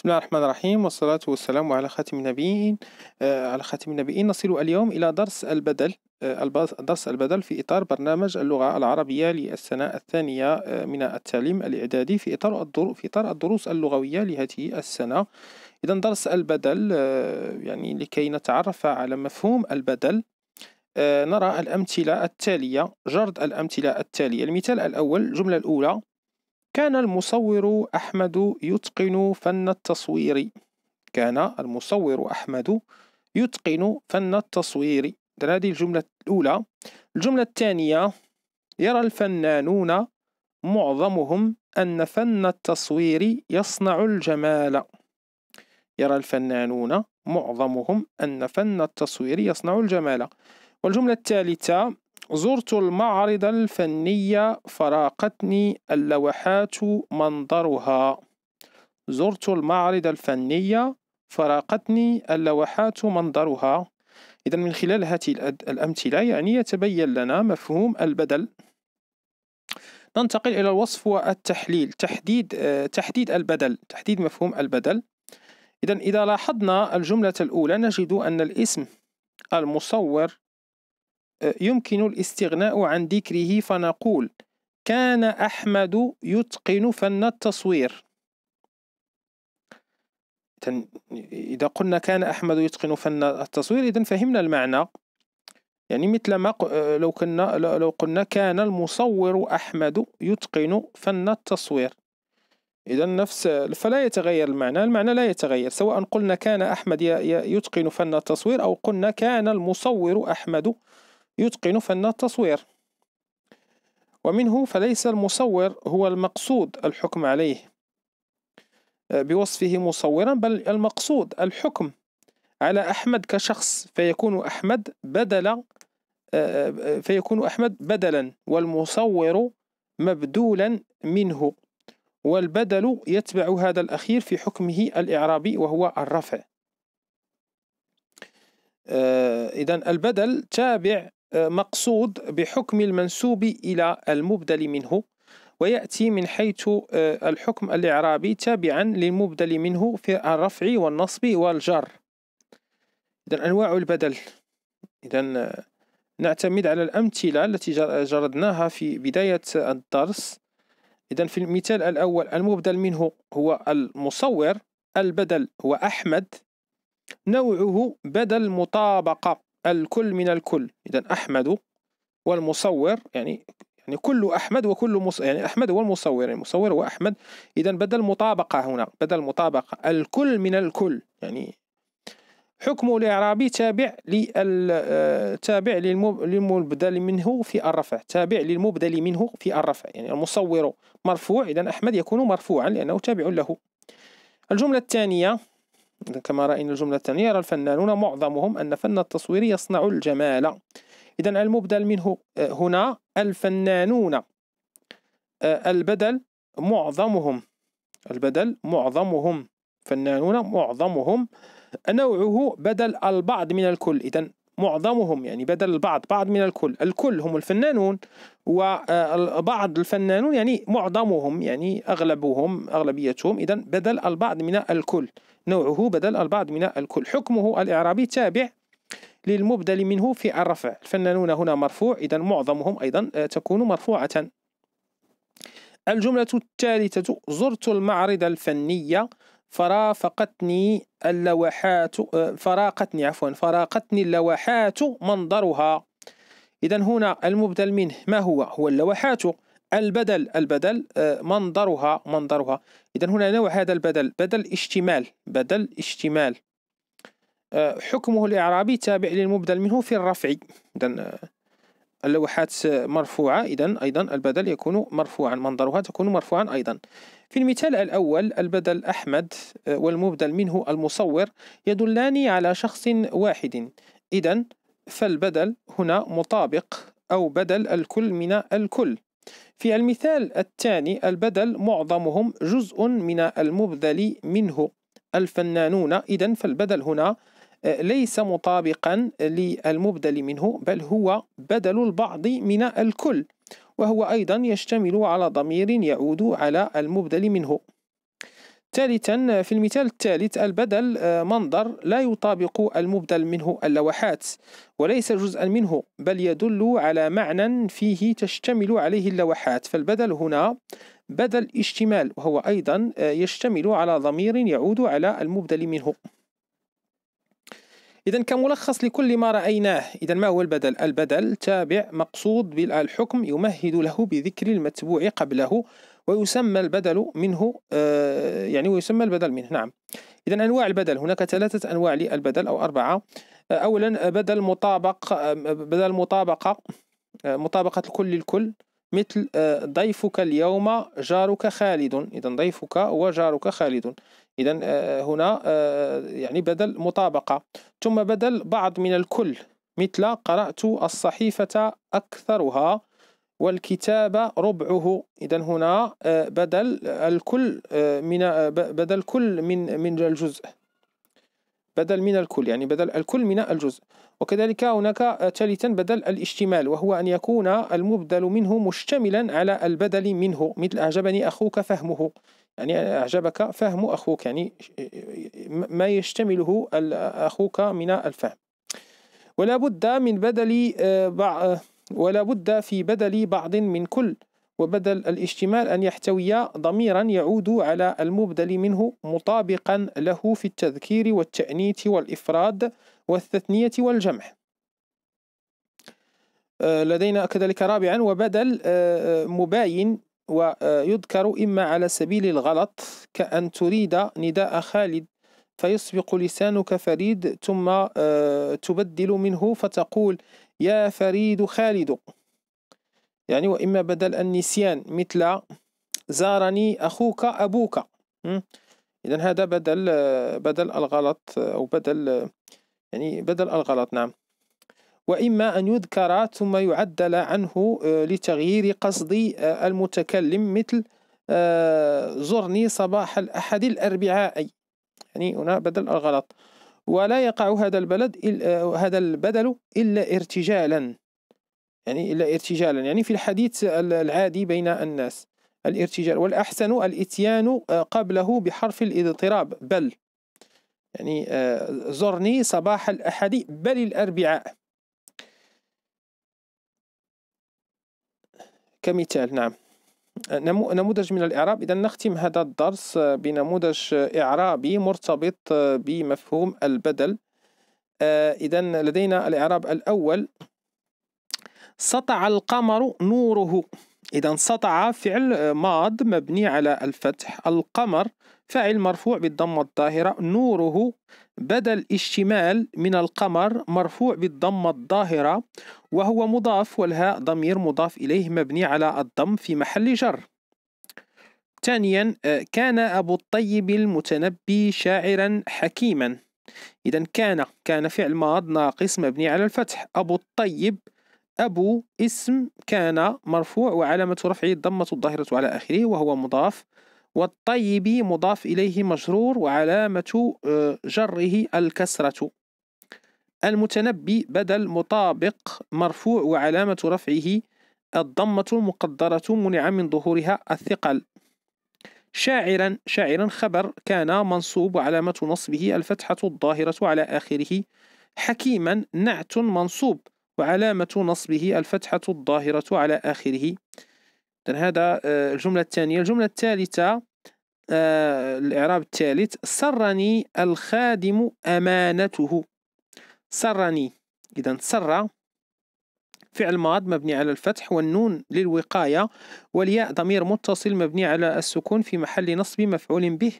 بسم الله الرحمن الرحيم والصلاة والسلام على خاتم النبيين على خاتم النبيين نصل اليوم إلى درس البدل درس البدل في إطار برنامج اللغة العربية للسنة الثانية من التعليم الإعدادي في إطار في إطار الدروس اللغوية لهذه السنة إذا درس البدل يعني لكي نتعرف على مفهوم البدل نرى الأمثلة التالية جرد الأمثلة التالية المثال الأول الجملة الأولى كان المصور أحمد يتقن فن التصوير كان المصور أحمد يتقن فن التصوير هذه الجملة الأولى الجملة الثانية يرى الفنانون معظمهم أن فن التصوير يصنع الجمال يرى الفنانون معظمهم أن فن التصوير يصنع الجمال والجملة الثالثة زرت المعرض الفني فراقتني اللوحات منظرها زرت المعرض الفني فراقتني اللوحات منظرها إذا من خلال هذه الأمثلة يعني يتبين لنا مفهوم البدل ننتقل إلى الوصف والتحليل تحديد آه، تحديد البدل تحديد مفهوم البدل إذا إذا لاحظنا الجملة الأولى نجد أن الاسم المصور يمكن الاستغناء عن ذكره فنقول كان أحمد يتقن فن التصوير إذا قلنا كان أحمد يتقن فن التصوير إذا فهمنا المعنى يعني مثل ما لو كنا لو قلنا كان المصور أحمد يتقن فن التصوير إذا نفس فلا يتغير المعنى المعنى لا يتغير سواء قلنا كان أحمد يتقن فن التصوير أو قلنا كان المصور أحمد يتقن فن التصوير ومنه فليس المصور هو المقصود الحكم عليه آه، بوصفه مصورا بل المقصود الحكم على أحمد كشخص فيكون أحمد بدل آه، آه، فيكون أحمد بدلا والمصور مبدولا منه والبدل يتبع هذا الأخير في حكمه الإعرابي وهو الرفع إذا البدل تابع مقصود بحكم المنسوب إلى المبدل منه ويأتي من حيث آه، الحكم الإعرابي تابعا للمبدل منه في الرفع والنصب والجر إذا أنواع البدل إذا آه، نعتمد على الأمثلة التي جردناها في بداية الدرس إذا في المثال الأول المبدل منه هو المصور البدل هو أحمد نوعه بدل مطابقة الكل من الكل إذا أحمد والمصور يعني يعني كل أحمد وكل مص... يعني أحمد هو المصور يعني المصور هو أحمد إذا بدل مطابقة هنا بدل مطابقة الكل من الكل يعني حكم الإعرابي تابع لل... آه، تابع للمبدل منه في الرفع تابع للمبدل منه في الرفع يعني المصور مرفوع إذا أحمد يكون مرفوعا لأنه تابع له الجملة الثانية كما رأينا الجملة الثانية يرى الفنانون معظمهم أن فن التصوير يصنع الجمال إذا المبدل منه آه، هنا الفنانون آه، البدل معظمهم البدل معظمهم فنانون معظمهم نوعه بدل البعض من الكل إذا معظمهم يعني بدل البعض بعض من الكل الكل هم الفنانون وبعض الفنانون يعني معظمهم يعني أغلبهم أغلبيتهم إذا بدل البعض من الكل نوعه بدل البعض من الكل حكمه الإعرابي تابع للمبدل منه في الرفع الفنانون هنا مرفوع إذا معظمهم أيضا آه، تكون مرفوعة الجملة الثالثة زرت المعرض الفنية فرافقتني اللوحات فراقتني عفوا فراقتني اللوحات منظرها إذا هنا المبدل منه ما هو؟ هو اللوحات البدل البدل آه، منظرها منظرها إذا هنا نوع هذا البدل بدل اشتمال بدل اشتمال آه، حكمه الإعرابي تابع للمبدل منه في الرفع إذا آه، اللوحات مرفوعة إذا أيضا البدل يكون مرفوعا منظرها تكون مرفوعا أيضا في المثال الأول البدل أحمد آه، والمبدل منه المصور يدلان على شخص واحد إذا فالبدل هنا مطابق أو بدل الكل من الكل في المثال الثاني البدل معظمهم جزء من المبذل منه الفنانون إذا فالبدل هنا آه، ليس مطابقا للمبدل منه بل هو بدل البعض من الكل وهو أيضا يشتمل على ضمير يعود على المبدل منه ثالثا في المثال الثالث البدل آه، منظر لا يطابق المبدل منه اللوحات وليس جزءا منه بل يدل على معنى فيه تشتمل عليه اللوحات فالبدل هنا بدل اشتمال وهو أيضا آه، يشتمل على ضمير يعود على المبدل منه إذا كملخص لكل ما رأيناه إذا ما هو البدل؟ البدل تابع مقصود بالحكم يمهد له بذكر المتبوع قبله ويسمى البدل منه آه، يعني ويسمى البدل منه نعم إذا أنواع البدل هناك ثلاثة أنواع للبدل أو أربعة آه، أولا بدل مطابق آه، بدل مطابقة مطابقة الكل للكل مثل آه، ضيفك اليوم جارك خالد إذا ضيفك وجارك خالد إذا آه، هنا آه، يعني بدل مطابقة ثم بدل بعض من الكل مثل قرأت الصحيفة أكثرها والكتاب ربعه إذا هنا بدل الكل من بدل كل من من الجزء بدل من الكل يعني بدل الكل من الجزء وكذلك هناك ثالثا بدل الاشتمال وهو أن يكون المبدل منه مشتملا على البدل منه مثل أعجبني أخوك فهمه يعني أعجبك فهم أخوك يعني ما يشتمله أخوك من الفهم ولا بد من بدل آه، بعض ولا بد في بدل بعض من كل وبدل الاشتمال أن يحتوي ضميرا يعود على المبدل منه مطابقا له في التذكير والتأنيث والإفراد والتثنية والجمع آه، لدينا كذلك رابعا وبدل آه، آه، مباين ويذكر إما على سبيل الغلط كأن تريد نداء خالد فيسبق لسانك فريد ثم تبدل منه فتقول يا فريد خالد يعني وإما بدل النسيان مثل زارني أخوك أبوك إذا هذا بدل بدل الغلط أو بدل يعني بدل الغلط نعم وإما أن يذكر ثم يعدل عنه آه، لتغيير قصد آه، المتكلم مثل آه، زرني صباح الأحد الأربعاء يعني هنا بدل الغلط ولا يقع هذا البلد هذا البدل إلا ارتجالا يعني إلا ارتجالا يعني في الحديث العادي بين الناس الارتجال والأحسن الإتيان آه، قبله بحرف الاضطراب بل يعني آه، زرني صباح الأحد بل الأربعاء كمثال نعم نموذج من الإعراب إذا نختم هذا الدرس آه، بنموذج إعرابي مرتبط بمفهوم البدل إذا لدينا الإعراب الأول سطع القمر نوره إذا سطع فعل ماض مبني على الفتح القمر فعل مرفوع بالضمة الظاهرة نوره بدل اشتمال من القمر مرفوع بالضمة الظاهرة وهو مضاف والهاء ضمير مضاف إليه مبني على الضم في محل جر ثانيا كان أبو الطيب المتنبي شاعرا حكيما إذا كان كان فعل ماض ناقص مبني على الفتح أبو الطيب أبو اسم كان مرفوع وعلامة رفعه الضمة الظاهرة على آخره وهو مضاف والطيب مضاف إليه مجرور وعلامة آه، جره الكسرة المتنبي بدل مطابق مرفوع وعلامة رفعه الضمة المقدرة منع من ظهورها الثقل شاعرا شاعرا خبر كان منصوب وعلامة نصبه الفتحة الظاهرة على آخره حكيما نعت منصوب وعلامة نصبه الفتحة الظاهرة على آخره هذا آه، الجملة الثانية الجملة الثالثة آه، الإعراب الثالث سرني الخادم أمانته سرني إذا سر فعل ماض مبني على الفتح والنون للوقاية والياء ضمير متصل مبني على السكون في محل نصب مفعول به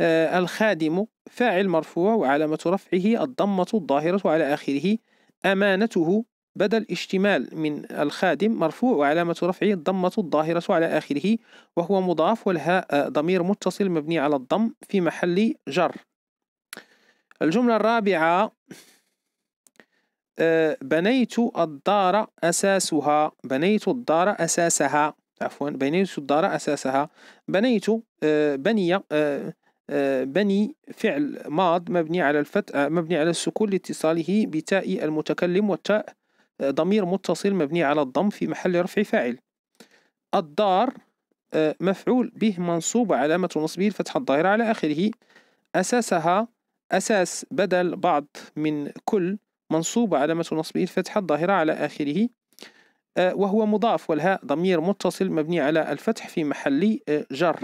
آه، الخادم فاعل مرفوع وعلامة رفعه الضمة الظاهرة على آخره أمانته بدل اشتمال من الخادم مرفوع وعلامة رفعه الضمة الظاهرة على آخره وهو مضاف والهاء ضمير متصل مبني على الضم في محل جر الجملة الرابعة آه، بنيت الدار أساسها بنيت الدار أساسها عفوا بنيت الدار أساسها بنيت آه، بني آه، آه، بني فعل ماض مبني على الفتح آه، مبني على السكون لاتصاله بتاء المتكلم والتاء آه، ضمير متصل مبني على الضم في محل رفع فاعل الدار مفعول به منصوب علامة نصبه الفتحة الظاهرة على آخره أساسها أساس بدل بعض من كل منصوب علامة نصبه الفتحة الظاهرة على آخره وهو مضاف والهاء ضمير متصل مبني على الفتح في محل جر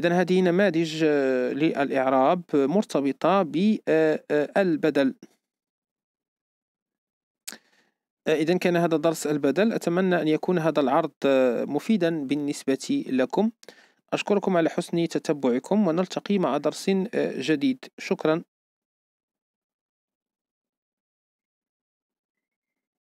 إذا هذه نماذج آه، للإعراب مرتبطة بالبدل آه، آه، إذا كان هذا درس البدل أتمنى أن يكون هذا العرض مفيدا بالنسبة لكم أشكركم على حسن تتبعكم ونلتقي مع درس جديد شكرا